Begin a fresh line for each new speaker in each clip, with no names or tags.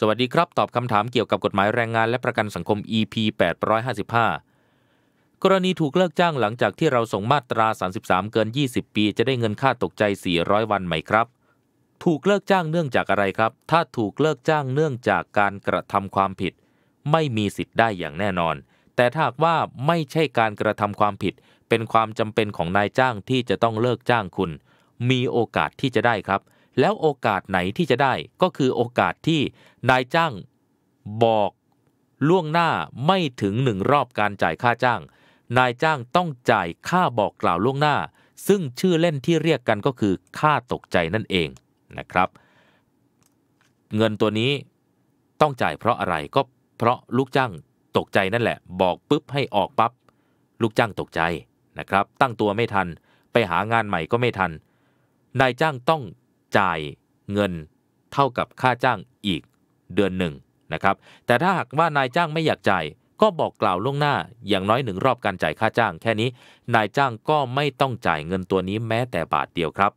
สวัสดีครับตอบคำถามเกี่ยวกับกฎหมายแรงงานและประกันสังคม EP 855กรณีถูกเลิกจ้างหลังจากที่เราส่งมาตรา33 เกิน 20 ปี จะได้เงินค่าตกใจ 400 วันไหมครับ ถูกเลิกจ้างเนื่องจากอะไรครับ ถ้าถูกเลิกจ้างเนื่องจากการกระทำความผิด ไม่มีสิทธิ์ได้อย่างแน่นอน แต่ถ้าหากว่าไม่ใช่การกระทำความผิด เป็นความจำเป็นของนายจ้างที่จะต้องเลิกจ้างคุณ มีโอกาสที่จะได้ครับแล้วโอกาสไหนที่จะได้ก็คือโอกาสที่นายจ้างบอกล่วงหน้าไม่ถึงหนึ่งรอบการจ่ายค่าจ้าง นายจ้างต้องจ่ายค่าบอกกล่าวล่วงหน้า ซึ่งชื่อเล่นที่เรียกกันก็คือค่าตกใจนั่นเองนะครับ เงินตัวนี้ต้องจ่ายเพราะอะไรก็เพราะลูกจ้างตกใจนั่นแหละ บอกปุ๊บให้ออกปับ๊บลูกจ้างตกใจนะครับ ตั้งตัวไม่ทันไปหางานใหม่ก็ไม่ทัน นายจ้างต้องจ่ายเงินเท่ากับค่าจ้างอีกเดือนหนึ่งนะครับแต่ถ้าหากว่านายจ้างไม่อยากจ่ายก็บอกกล่าวล่วงหน้าอย่างน้อยหนึ่งรอบการจ่ายค่าจ้าง แค่นี้นายจ้างก็ไม่ต้องจ่ายเงินตัวนี้แม้แต่บาทเดียวครับ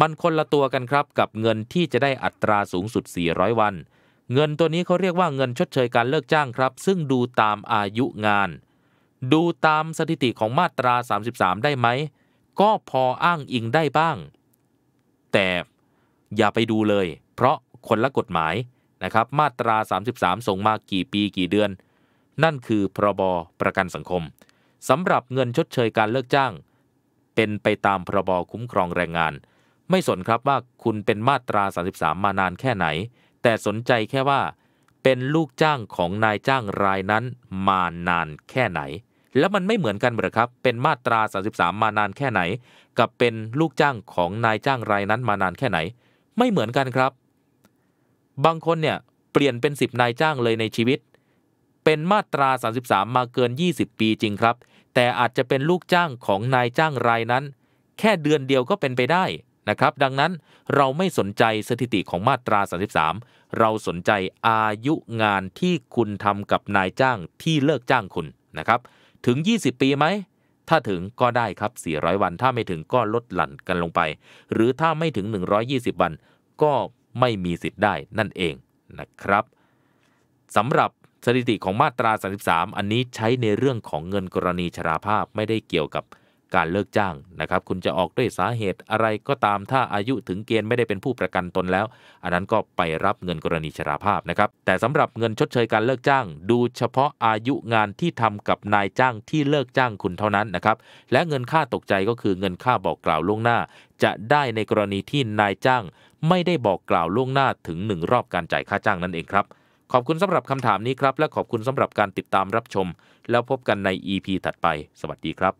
มันคนละตัวกันครับกับเงินที่จะได้อัตราสูงสุด 400 วัน เงินตัวนี้เขาเรียกว่าเงินชดเชยการเลิกจ้างครับ ซึ่งดูตามอายุงาน ดูตามสถิติของมาตรา 33 ได้ไหมก็พออ้างอิงได้บ้างแต่ อย่าไปดูเลย เพราะคนละกฎหมายนะครับมาตรา 33 ส่งมากี่ปีกี่เดือน นั่นคือพรบประกันสังคมสำหรับเงินชดเชยการเลิกจ้าง เป็นไปตามพรบคุ้มครองแรงงาน ไม่สนครับว่าคุณเป็นมาตรา 33 มานานแค่ไหน แต่สนใจแค่ว่าเป็นลูกจ้างของนายจ้างรายนั้น มานานแค่ไหนแล้วมันไม่เหมือนกันหรือครับ เป็นมาตรา 33 มานานแค่ไหน กับเป็นลูกจ้างของนายจ้างรายนั้นมานานแค่ไหน ไม่เหมือนกันครับ บางคนเนี่ยเปลี่ยนเป็น 10 นายจ้างเลยในชีวิต เป็นมาตรา 33 มาเกิน 20 ปีจริงครับ แต่อาจจะเป็นลูกจ้างของนายจ้างรายนั้น แค่เดือนเดียวก็เป็นไปได้นะครับ ดังนั้นเราไม่สนใจสถิติของมาตรา33เราสนใจอายุงานที่คุณทำกับนายจ้างที่เลิกจ้างคุณนะครับถึง 20 ปีไหม ถ้าถึงก็ได้ครับ 400 วัน ถ้าไม่ถึงก็ลดหลั่นกันลงไป หรือถ้าไม่ถึง 120 วัน ก็ไม่มีสิทธิ์ได้นั่นเองนะครับ สำหรับสถิติของมาตรา 33 อันนี้ใช้ในเรื่องของเงินกรณีชราภาพไม่ได้เกี่ยวกับการเลิกจ้างนะครับ คุณจะออกด้วยสาเหตุอะไรก็ตาม ถ้าอายุถึงเกณฑ์ไม่ได้เป็นผู้ประกันตนแล้ว อันนั้นก็ไปรับเงินกรณีชราภาพนะครับ แต่สำหรับเงินชดเชยการเลิกจ้าง ดูเฉพาะอายุงานที่ทำกับนายจ้างที่เลิกจ้างคุณเท่านั้นนะครับ และเงินค่าตกใจก็คือเงินค่าบอกกล่าวล่วงหน้า จะได้ในกรณีที่นายจ้าง ไม่ได้บอกกล่าวล่วงหน้าถึงหนึ่งรอบการจ่ายค่าจ้างนั่นเองครับ ขอบคุณสำหรับคำถามนี้ครับ และขอบคุณสำหรับการติดตามรับชม แล้วพบกันใน EP ถัดไป สวัสดีครับ